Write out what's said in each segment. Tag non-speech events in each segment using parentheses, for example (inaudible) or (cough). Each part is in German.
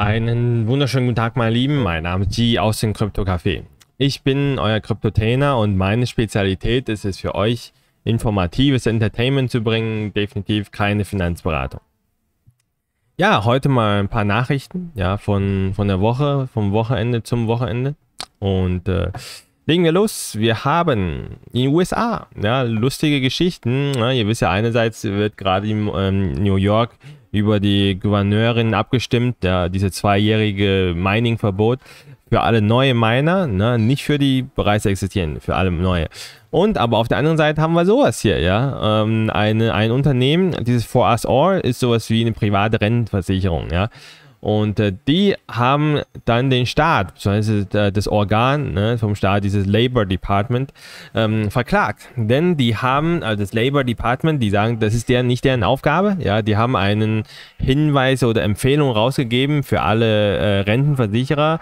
Einen wunderschönen guten Tag, meine Lieben. Mein Name ist G aus dem Krypto Café. Ich bin euer Kryptotainer und meine Spezialität ist es für euch, informatives Entertainment zu bringen. Definitiv keine Finanzberatung. Ja, heute mal ein paar Nachrichten ja, von, von der Woche, vom Wochenende zum Wochenende. Und äh, legen wir los. Wir haben in den USA ja, lustige Geschichten. Ja, ihr wisst ja, einerseits wird gerade in ähm, New York über die Gouverneurin abgestimmt, ja, diese zweijährige Mining-Verbot für alle neue Miner, ne? nicht für die bereits existierenden, für alle neue. Und aber auf der anderen Seite haben wir sowas hier, ja. Ähm, eine, ein Unternehmen, dieses For Us All, ist sowas wie eine private Rentenversicherung, ja. Und äh, die haben dann den Staat, beziehungsweise äh, das Organ ne, vom Staat, dieses Labor Department, ähm, verklagt. Denn die haben, also das Labor Department, die sagen, das ist deren, nicht deren Aufgabe. Ja, die haben einen Hinweis oder Empfehlung rausgegeben für alle äh, Rentenversicherer,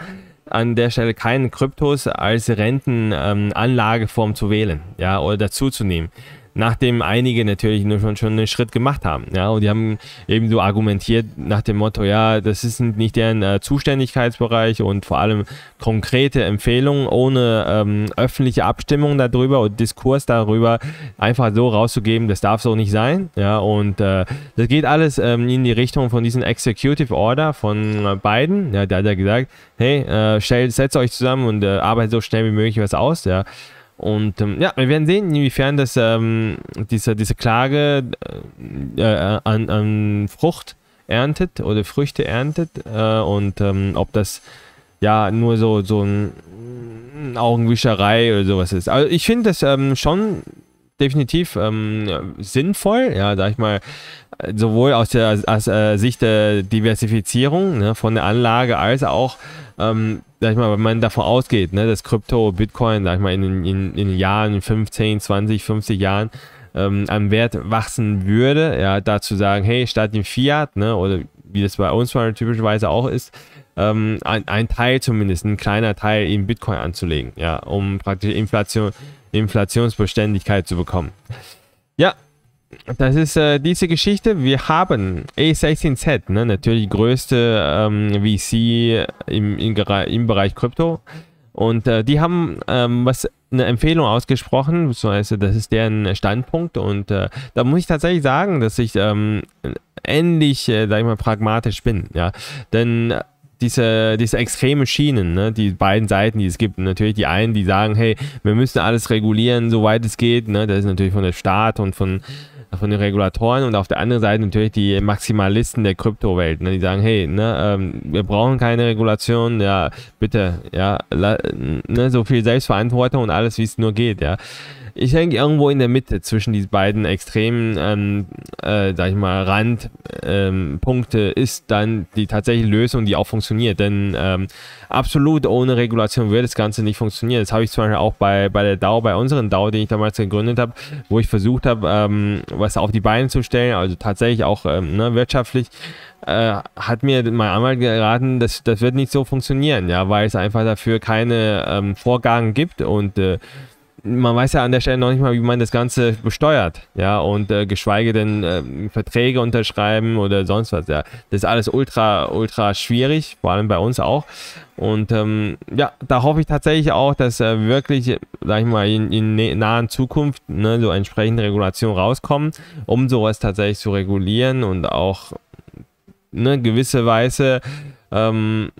an der Stelle keine Kryptos als Rentenanlageform ähm, zu wählen, ja, oder dazuzunehmen nachdem einige natürlich nur schon, schon einen Schritt gemacht haben. Ja, und die haben eben so argumentiert nach dem Motto, ja, das ist nicht deren äh, Zuständigkeitsbereich und vor allem konkrete Empfehlungen ohne ähm, öffentliche Abstimmung darüber und Diskurs darüber einfach so rauszugeben, das darf so nicht sein. Ja, und äh, das geht alles ähm, in die Richtung von diesem Executive Order von äh, Biden. Ja, da hat er gesagt, hey, äh, setzt euch zusammen und äh, arbeitet so schnell wie möglich was aus. Ja. Und ähm, ja, wir werden sehen, inwiefern das, ähm, diese, diese Klage äh, äh, an, an, Frucht erntet oder Früchte erntet äh, und ähm, ob das ja nur so, so eine Augenwischerei oder sowas ist. Also ich finde das ähm, schon definitiv ähm, sinnvoll, ja, sag ich mal, sowohl aus der aus, äh, Sicht der Diversifizierung ne, von der Anlage als auch, ähm, sag ich mal, wenn man davon ausgeht, ne, dass Krypto, Bitcoin, sag ich mal, in, den in, in Jahren, 15, 20, 50 Jahren ähm, an Wert wachsen würde, ja, dazu sagen, hey, statt dem Fiat, ne, oder wie das bei uns typischerweise auch ist, ähm, ein, ein Teil zumindest, ein kleiner Teil in Bitcoin anzulegen, ja, um praktisch Inflation, Inflationsbeständigkeit zu bekommen. Ja, das ist äh, diese Geschichte. Wir haben A16Z, ne, natürlich die größte ähm, VC im, im, im, Bereich Krypto. Und äh, die haben ähm, was eine Empfehlung ausgesprochen, beziehungsweise das ist deren Standpunkt. Und äh, da muss ich tatsächlich sagen, dass ich ähm, ähnlich, äh, sag ich mal, pragmatisch bin. Ja? Denn diese, diese extreme Schienen, ne? die beiden Seiten, die es gibt. Und natürlich die einen, die sagen, hey, wir müssen alles regulieren, soweit es geht. Ne? Das ist natürlich von der Staat und von, von den Regulatoren. Und auf der anderen Seite natürlich die Maximalisten der Kryptowelt. Ne? Die sagen, hey, ne, ähm, wir brauchen keine Regulation, ja, bitte, ja, la, ne, so viel Selbstverantwortung und alles, wie es nur geht, ja ich denke irgendwo in der Mitte zwischen diesen beiden extremen, ähm, äh, sag ich mal, Randpunkte ähm, ist dann die tatsächliche Lösung, die auch funktioniert. Denn ähm, absolut ohne Regulation würde das Ganze nicht funktionieren. Das habe ich zum Beispiel auch bei, bei der DAO, bei unseren DAO, den ich damals gegründet habe, wo ich versucht habe, ähm, was auf die Beine zu stellen, also tatsächlich auch ähm, ne, wirtschaftlich. Äh, hat mir mein Anwalt geraten, das, das wird nicht so funktionieren, ja, weil es einfach dafür keine ähm, Vorgaben gibt und äh, man weiß ja an der Stelle noch nicht mal, wie man das Ganze besteuert, ja, und äh, geschweige denn äh, Verträge unterschreiben oder sonst was, ja. Das ist alles ultra, ultra schwierig, vor allem bei uns auch. Und ähm, ja, da hoffe ich tatsächlich auch, dass äh, wirklich, sag ich mal, in, in nahen Zukunft ne, so entsprechende Regulationen rauskommen, um sowas tatsächlich zu regulieren und auch eine gewisse Weise ähm,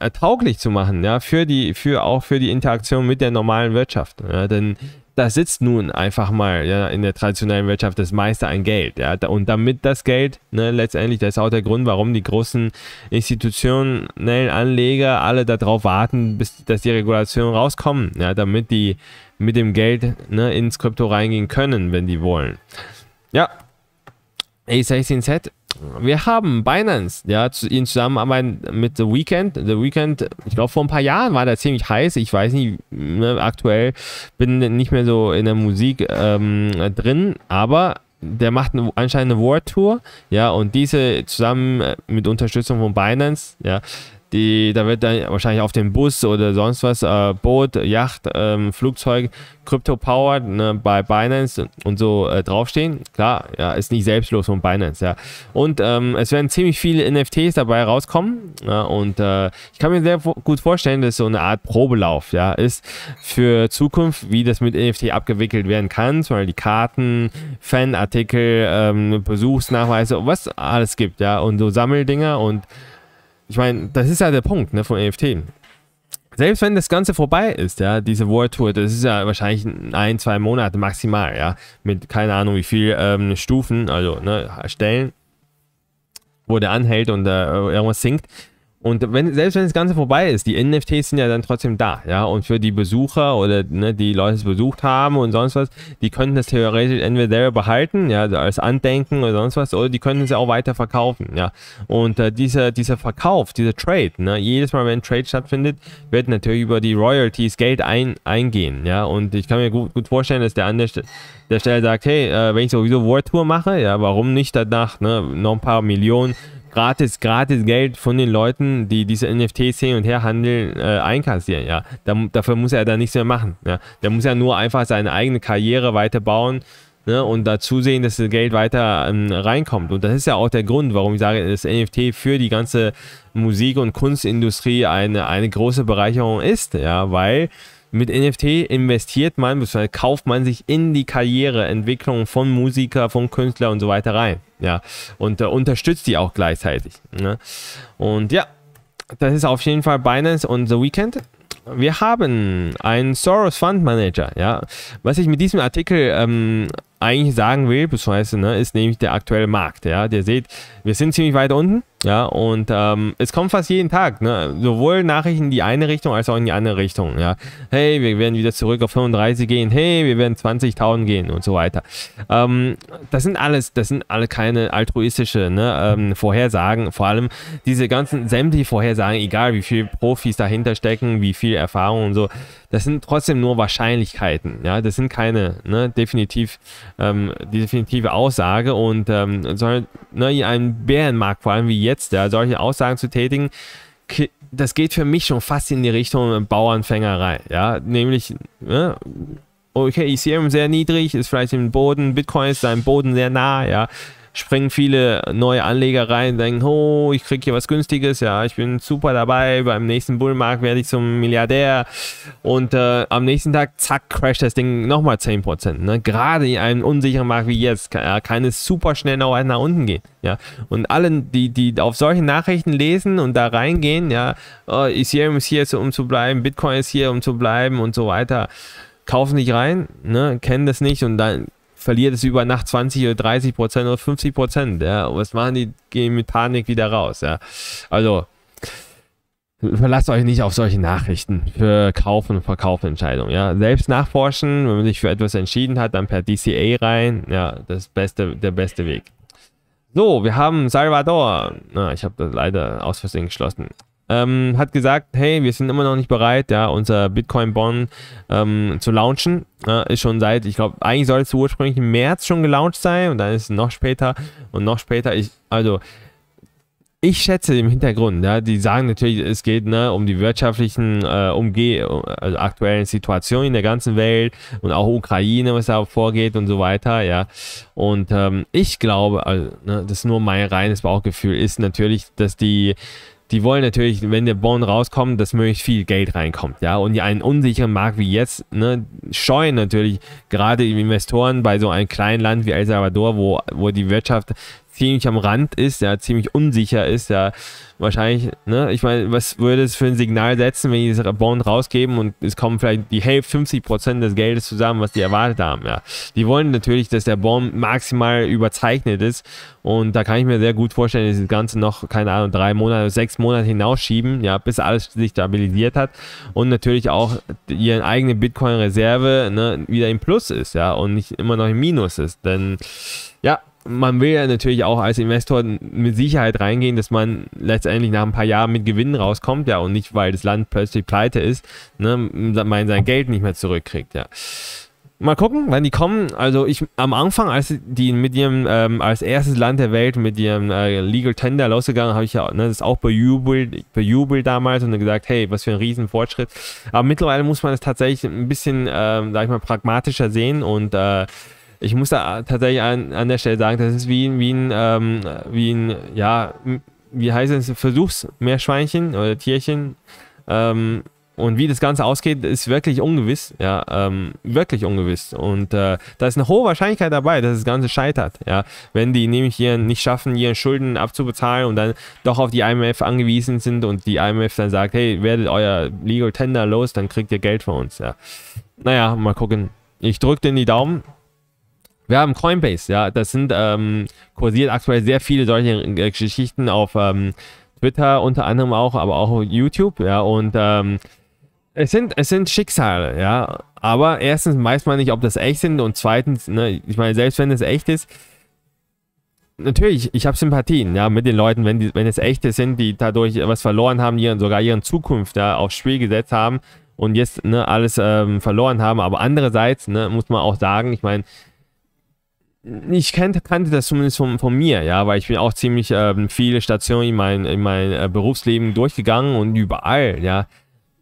äh, tauglich zu machen, ja, für die, für auch für die Interaktion mit der normalen Wirtschaft. Ja, denn da sitzt nun einfach mal ja, in der traditionellen Wirtschaft das meiste an Geld. Ja. Und damit das Geld, ne, letztendlich, das ist auch der Grund, warum die großen institutionellen Anleger alle darauf warten, bis dass die Regulationen rauskommen, ja, damit die mit dem Geld ne, ins Krypto reingehen können, wenn die wollen. Ja, A16Z wir haben Binance, ja, in Zusammenarbeit mit The Weekend. The Weekend, ich glaube, vor ein paar Jahren war der ziemlich heiß. Ich weiß nicht, ne, aktuell bin nicht mehr so in der Musik ähm, drin, aber der macht eine, anscheinend eine World Tour, ja, und diese zusammen äh, mit Unterstützung von Binance, ja, die, da wird dann wahrscheinlich auf dem Bus oder sonst was, äh, Boot, Yacht, ähm, Flugzeug, Crypto Powered ne, bei Binance und so äh, draufstehen. Klar, ja, ist nicht selbstlos von Binance, ja. Und ähm, es werden ziemlich viele NFTs dabei rauskommen. Ja, und äh, ich kann mir sehr gut vorstellen, dass so eine Art Probelauf ja, ist für Zukunft, wie das mit NFT abgewickelt werden kann. Zum Beispiel die Karten, Fanartikel, ähm, Besuchsnachweise, was alles gibt, ja. Und so Sammeldinger und ich meine, das ist ja der Punkt ne, von NFT. Selbst wenn das Ganze vorbei ist, ja, diese World Tour, das ist ja wahrscheinlich ein, zwei Monate maximal, ja, mit keine Ahnung wie viel ähm, Stufen, also ne, Stellen, wo der anhält und äh, irgendwas sinkt, und wenn, selbst wenn das Ganze vorbei ist, die NFTs sind ja dann trotzdem da, ja. Und für die Besucher oder ne, die Leute, die es besucht haben und sonst was, die könnten das theoretisch entweder selber behalten, ja, also als Andenken oder sonst was, oder die könnten es ja auch weiter verkaufen, ja. Und äh, dieser, dieser Verkauf, dieser Trade, ne, jedes Mal, wenn ein Trade stattfindet, wird natürlich über die Royalties Geld ein, eingehen, ja. Und ich kann mir gut, gut vorstellen, dass der an der, St der Stelle sagt, hey, äh, wenn ich sowieso World Tour mache, ja, warum nicht danach ne, noch ein paar Millionen gratis, gratis Geld von den Leuten, die diese NFTs hin und her handeln, äh, einkassieren. Ja, da, dafür muss er da nichts mehr machen. Ja, der muss ja nur einfach seine eigene Karriere weiterbauen. Ne, und dazu sehen, dass das Geld weiter ähm, reinkommt. Und das ist ja auch der Grund, warum ich sage, dass NFT für die ganze Musik- und Kunstindustrie eine, eine große Bereicherung ist. Ja, weil mit NFT investiert man, bzw. Äh, kauft man sich in die Karriereentwicklung von Musiker, von Künstler und so weiter rein. Ja, und äh, unterstützt die auch gleichzeitig. Ne? Und ja, das ist auf jeden Fall Binance und The Weekend. Wir haben einen Soros Fund Manager. Ja, was ich mit diesem Artikel ähm, eigentlich sagen will, beziehungsweise ne, ist nämlich der aktuelle Markt. Ja, der seht, wir sind ziemlich weit unten. Ja, und ähm, es kommt fast jeden Tag, ne? sowohl Nachrichten in die eine Richtung als auch in die andere Richtung. Ja, hey, wir werden wieder zurück auf 35 gehen. Hey, wir werden 20.000 gehen und so weiter. Ähm, das sind alles, das sind alle keine altruistische ne, ähm, Vorhersagen. Vor allem diese ganzen sämtliche Vorhersagen, egal wie viel Profis dahinter stecken, wie viel Erfahrung und so das sind trotzdem nur Wahrscheinlichkeiten. Ja, das sind keine ne, definitiv ähm, definitive Aussage und ähm, soll, ne, in einem Bärenmarkt, vor allem wie jetzt, ja, solche Aussagen zu tätigen, das geht für mich schon fast in die Richtung Bauernfängerei. Ja, nämlich ne, okay, Ethereum sehr niedrig, ist vielleicht im Boden, Bitcoin ist seinem Boden sehr nah, ja springen viele neue Anleger rein, denken, oh, ich kriege hier was Günstiges, ja, ich bin super dabei, beim nächsten Bullmarkt werde ich zum Milliardär und äh, am nächsten Tag, zack, crasht das Ding nochmal 10%. Ne? Gerade in einem unsicheren Markt wie jetzt kann, ja, kann es super schnell noch weiter nach unten gehen. Ja? Und allen, die, die auf solche Nachrichten lesen und da reingehen, ja, oh, Ethereum ist hier, um zu bleiben, Bitcoin ist hier, um zu bleiben und so weiter, kaufen nicht rein, ne? kennen das nicht und dann verliert es über Nacht 20 oder 30 Prozent oder 50 Prozent. Ja? Und was machen die? Gehen mit Panik wieder raus. Ja? Also verlasst euch nicht auf solche Nachrichten für Kauf- und Verkaufentscheidungen. Ja? Selbst nachforschen, wenn man sich für etwas entschieden hat, dann per DCA rein. Ja, das beste, der beste Weg. So, wir haben Salvador. Na, ich habe das leider aus Versehen geschlossen ähm, hat gesagt, hey, wir sind immer noch nicht bereit, ja, unser Bitcoin-Bond ähm, zu launchen. Äh, ist schon seit, ich glaube, eigentlich soll es ursprünglich im März schon gelauncht sein und dann ist es noch später und noch später. Ich, also, ich schätze im Hintergrund, ja, die sagen natürlich, es geht ne, um die wirtschaftlichen äh, Umge also aktuellen Situationen in der ganzen Welt und auch Ukraine, was da vorgeht und so weiter, ja. Und ähm, ich glaube, also, ne, das ist nur mein reines Bauchgefühl, ist natürlich, dass die die wollen natürlich, wenn der Bond rauskommt, dass möglichst viel Geld reinkommt, ja. Und einen unsicheren Markt wie jetzt, ne, scheuen natürlich gerade die Investoren bei so einem kleinen Land wie El Salvador, wo, wo die Wirtschaft ziemlich am Rand ist, ja, ziemlich unsicher ist, ja, wahrscheinlich, ne, ich meine, was würde es für ein Signal setzen, wenn die diese Bond rausgeben und es kommen vielleicht die Hälfte, 50 Prozent des Geldes zusammen, was die erwartet haben, ja. Die wollen natürlich, dass der Bond maximal überzeichnet ist und da kann ich mir sehr gut vorstellen, dass das Ganze noch, keine Ahnung, drei Monate, sechs Monate hinausschieben, ja, bis alles sich stabilisiert hat und natürlich auch ihre eigene Bitcoin-Reserve, ne, wieder im Plus ist, ja, und nicht immer noch im Minus ist, denn, ja, man will ja natürlich auch als Investor mit Sicherheit reingehen, dass man letztendlich nach ein paar Jahren mit Gewinnen rauskommt, ja, und nicht, weil das Land plötzlich pleite ist, ne, man sein Geld nicht mehr zurückkriegt, ja. Mal gucken, wann die kommen. Also ich am Anfang, als die mit ihrem ähm, als erstes Land der Welt mit ihrem äh, Legal Tender losgegangen, habe ich ja ne, das auch bejubelt, bejubelt damals und dann gesagt, hey, was für ein Riesenfortschritt. Aber mittlerweile muss man es tatsächlich ein bisschen, ähm, sag ich mal, pragmatischer sehen und äh, ich muss da tatsächlich an, an der Stelle sagen, das ist wie, wie ein, ähm, wie ein, ja, wie heißt es, Versuchsmeerschweinchen oder Tierchen. Ähm, und wie das Ganze ausgeht, ist wirklich ungewiss. Ja, ähm, wirklich ungewiss. Und äh, da ist eine hohe Wahrscheinlichkeit dabei, dass das Ganze scheitert. Ja, wenn die nämlich hier nicht schaffen, ihre Schulden abzubezahlen und dann doch auf die IMF angewiesen sind und die IMF dann sagt, hey, werdet euer Legal Tender los, dann kriegt ihr Geld von uns. Ja. Naja, mal gucken. Ich drücke denen die Daumen. Wir haben Coinbase, ja. Das sind, ähm, kursiert aktuell sehr viele solche äh, Geschichten auf ähm, Twitter unter anderem auch, aber auch auf YouTube, ja. Und ähm, es sind, es sind Schicksale, ja. Aber erstens weiß man nicht, ob das echt sind und zweitens, ne, ich meine, selbst wenn es echt ist, natürlich, ich habe Sympathien, ja, mit den Leuten, wenn, die, wenn es echte sind, die dadurch was verloren haben, ihren, sogar ihren Zukunft da ja, aufs Spiel gesetzt haben und jetzt ne, alles ähm, verloren haben. Aber andererseits ne, muss man auch sagen, ich meine, ich kannte, kannte das zumindest von, von, mir, ja, weil ich bin auch ziemlich ähm, viele Stationen in mein, in mein äh, Berufsleben durchgegangen und überall, ja,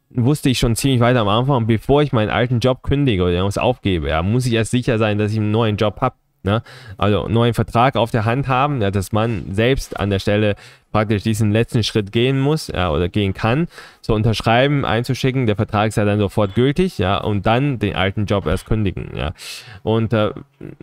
wusste ich schon ziemlich weit am Anfang, bevor ich meinen alten Job kündige oder irgendwas aufgebe, ja, muss ich erst sicher sein, dass ich einen neuen Job habe. Ne? Also neuen Vertrag auf der Hand haben, ja, dass man selbst an der Stelle praktisch diesen letzten Schritt gehen muss ja, oder gehen kann, zu unterschreiben, einzuschicken, der Vertrag sei dann sofort gültig, ja, und dann den alten Job erst kündigen, ja. Und äh,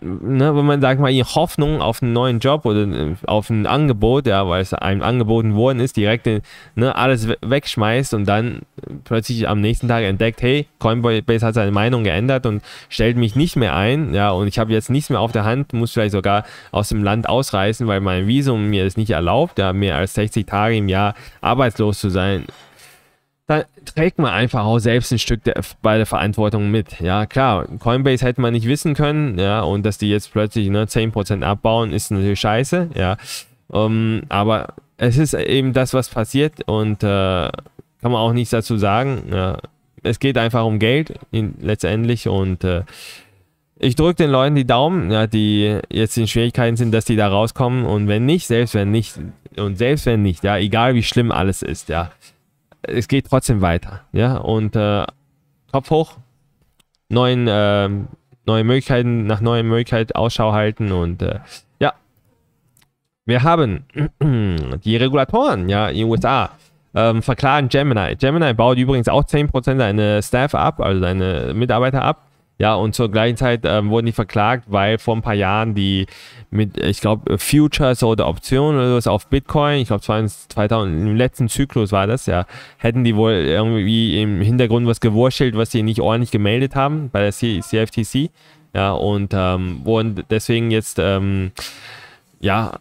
ne, wenn man, sagt mal, in Hoffnung auf einen neuen Job oder äh, auf ein Angebot, ja, weil es einem angeboten worden ist, direkt den, äh, ne, alles wegschmeißt und dann plötzlich am nächsten Tag entdeckt, hey, Coinbase hat seine Meinung geändert und stellt mich nicht mehr ein, ja, und ich habe jetzt nichts mehr auf der Hand, muss vielleicht sogar aus dem Land ausreisen, weil mein Visum mir es nicht erlaubt, ja, mir als 60 Tage im Jahr arbeitslos zu sein, dann trägt man einfach auch selbst ein Stück der, bei der Verantwortung mit. Ja, klar, Coinbase hätte man nicht wissen können, ja, und dass die jetzt plötzlich ne, 10% abbauen, ist natürlich scheiße, ja. Um, ähm, aber es ist eben das, was passiert und äh, kann man auch nichts dazu sagen. Ja. Es geht einfach um Geld in, letztendlich und äh, ich drücke den Leuten die Daumen, ja, die jetzt in Schwierigkeiten sind, dass die da rauskommen. Und wenn nicht, selbst wenn nicht, und selbst wenn nicht, ja, egal wie schlimm alles ist, ja, es geht trotzdem weiter, ja. Und äh, Kopf hoch, neuen, äh, neue Möglichkeiten, nach neuen Möglichkeiten Ausschau halten und äh, ja. Wir haben (clears throat) die Regulatoren, ja, in den USA. Ähm, verklagen Gemini. Gemini baut übrigens auch 10% seine Staff ab, also seine Mitarbeiter ab ja, und zur gleichen Zeit ähm, wurden die verklagt, weil vor ein paar Jahren die mit, ich glaube, Futures oder Optionen oder sowas auf Bitcoin, ich glaube 2000, im letzten Zyklus war das, ja, hätten die wohl irgendwie im Hintergrund was gewurschtelt, was sie nicht ordentlich gemeldet haben bei der CFTC. Ja, und ähm, wurden deswegen jetzt, ähm, ja,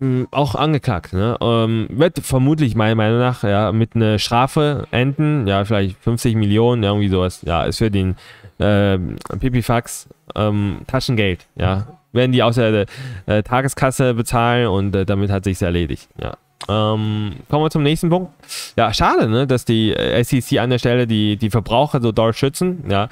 hm, auch angeklagt. Ne? Ähm, wird vermutlich meiner Meinung nach ja, mit einer Strafe enden, ja, vielleicht 50 Millionen, irgendwie sowas. Ja, ist für den äh, Pipifax ähm, Taschengeld, ja. Werden die aus der äh, Tageskasse bezahlen und äh, damit hat sich's erledigt, ja. Ähm, kommen wir zum nächsten Punkt. Ja, schade, ne, dass die äh, SEC an der Stelle die, die Verbraucher so doll schützen, ja.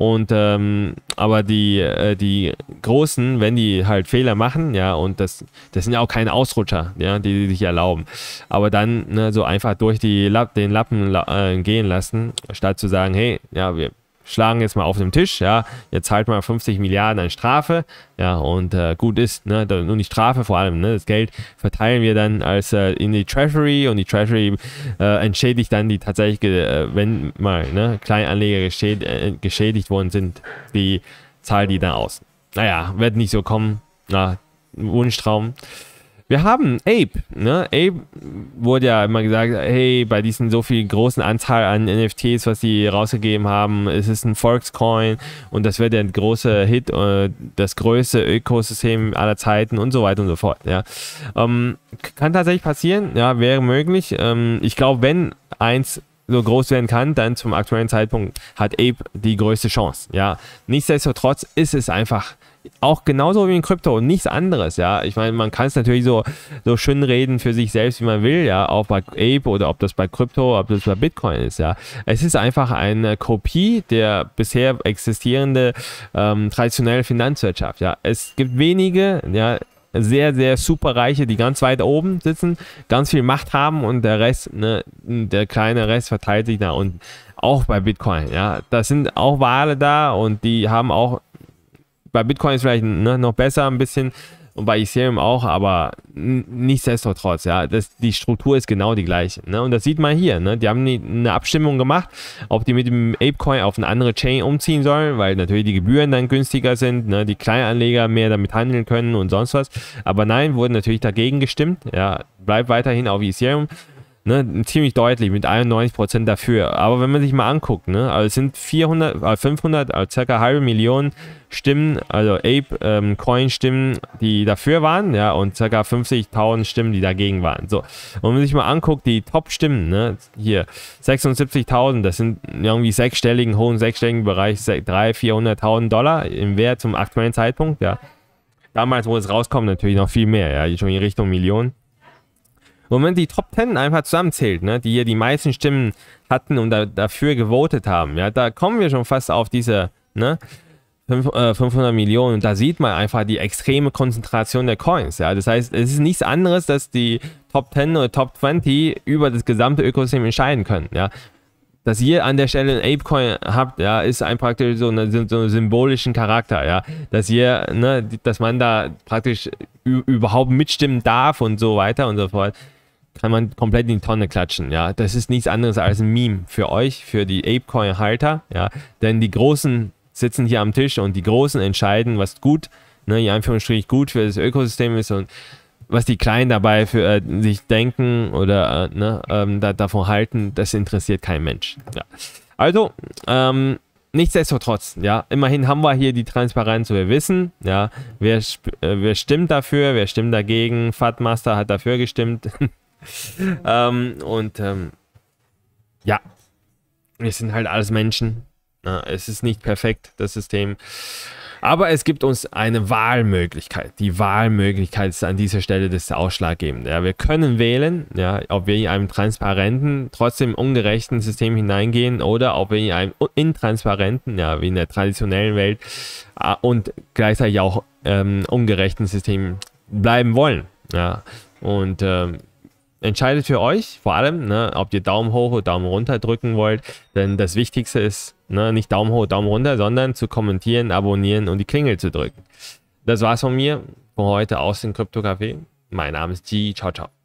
Und ähm, aber die, äh, die Großen, wenn die halt Fehler machen, ja, und das, das sind ja auch keine Ausrutscher, ja, die, die sich erlauben. Aber dann ne, so einfach durch die Lapp, den Lappen äh, gehen lassen, statt zu sagen, hey, ja, wir, schlagen jetzt mal auf den Tisch, ja, ihr zahlt mal 50 Milliarden an Strafe, ja, und äh, gut ist, ne, nur die Strafe vor allem, ne, das Geld verteilen wir dann als äh, in die Treasury und die Treasury äh, entschädigt dann die tatsächlich, äh, wenn mal, ne, Kleinanleger geschäd äh, geschädigt worden sind, die zahlt die dann aus. Naja, wird nicht so kommen, na, Wunschtraum. Wir haben Ape. Ne? Ape wurde ja immer gesagt, hey, bei diesen so viel großen Anzahl an NFTs, was sie rausgegeben haben, es ist ein Volkscoin und das wird ja ein großer Hit, äh, das größte Ökosystem aller Zeiten und so weiter und so fort. Ja. Ähm, kann tatsächlich passieren, ja, wäre möglich. Ähm, ich glaube, wenn eins so groß werden kann, dann zum aktuellen Zeitpunkt hat Ape die größte Chance. Ja, nichtsdestotrotz ist es einfach auch genauso wie in Krypto und nichts anderes, ja. Ich meine, man kann es natürlich so, so schön reden für sich selbst, wie man will, ja, auch bei Ape oder ob das bei Krypto, ob das bei Bitcoin ist, ja. Es ist einfach eine Kopie der bisher existierenden ähm, traditionelle Finanzwirtschaft, ja. Es gibt wenige, ja, sehr, sehr superreiche, die ganz weit oben sitzen, ganz viel Macht haben und der Rest, ne, der kleine Rest verteilt sich nach unten. Auch bei Bitcoin, ja. Da sind auch Wale da und die haben auch bei Bitcoin ist vielleicht ne, noch besser ein bisschen und bei Ethereum auch, aber nichtsdestotrotz, ja, das, die Struktur ist genau die gleiche. Ne? Und das sieht man hier, ne? die haben die, eine Abstimmung gemacht, ob die mit dem Apecoin auf eine andere Chain umziehen sollen, weil natürlich die Gebühren dann günstiger sind, ne? die Kleinanleger mehr damit handeln können und sonst was. Aber nein, wurde natürlich dagegen gestimmt, ja, bleibt weiterhin auf Ethereum Ne, ziemlich deutlich mit 91% dafür. Aber wenn man sich mal anguckt, ne, also es sind 400, äh, 500, also äh, circa halbe Million Stimmen, also Ape ähm, Coin Stimmen, die dafür waren, ja, und circa 50.000 Stimmen, die dagegen waren. So, und wenn man sich mal anguckt, die Top Stimmen, ne, hier 76.000, das sind irgendwie sechsstelligen, hohen sechsstelligen Bereich, 300.000, 400.000 Dollar im Wert zum aktuellen Zeitpunkt, ja. Damals, wo es rauskommt, natürlich noch viel mehr, ja, schon in Richtung Millionen. Und wenn man die Top 10 einfach zusammenzählt, ne, die hier die meisten Stimmen hatten und da, dafür gewotet haben, ja, da kommen wir schon fast auf diese ne, 500 äh, Millionen. Und da sieht man einfach die extreme Konzentration der Coins. Ja. Das heißt, es ist nichts anderes, dass die Top 10 oder Top 20 über das gesamte Ökosystem entscheiden können. Ja. Dass ihr an der Stelle einen Apecoin habt, ja, ist ein praktisch so, eine, so einen symbolischen Charakter, ja. Dass ihr, ne, dass man da praktisch überhaupt mitstimmen darf und so weiter und so fort kann man komplett in die Tonne klatschen. Ja, das ist nichts anderes als ein Meme für euch, für die ApeCoin-Halter. Ja, denn die Großen sitzen hier am Tisch und die Großen entscheiden, was gut, ne, in Anführungsstrichen gut für das Ökosystem ist und was die Kleinen dabei für äh, sich denken oder äh, ne, ähm, da, davon halten, das interessiert kein Mensch. Ja. Also, ähm, nichtsdestotrotz, ja, immerhin haben wir hier die Transparenz, wir wissen, ja, wer, äh, wer stimmt dafür, wer stimmt dagegen, Fatmaster hat dafür gestimmt, (laughs) (laughs) ähm, und ähm, ja, wir sind halt alles Menschen. Es ist nicht perfekt, das System. Aber es gibt uns eine Wahlmöglichkeit. Die Wahlmöglichkeit ist an dieser Stelle das Ausschlaggebende. Ja, wir können wählen, ja, ob wir in einem transparenten, trotzdem ungerechten System hineingehen oder ob wir in einem intransparenten, ja, wie in der traditionellen Welt äh, und gleichzeitig auch ähm, ungerechten System bleiben wollen. Ja. Und ähm, entscheidet für euch, vor allem, ne, ob ihr Daumen hoch oder Daumen runter drücken wollt. Denn das Wichtigste ist, ne, nicht Daumen hoch, Daumen runter, sondern zu kommentieren, abonnieren und die Klingel zu drücken. Das war's von mir, von heute aus dem Krypto Café. Mein Name ist G. Ciao, ciao.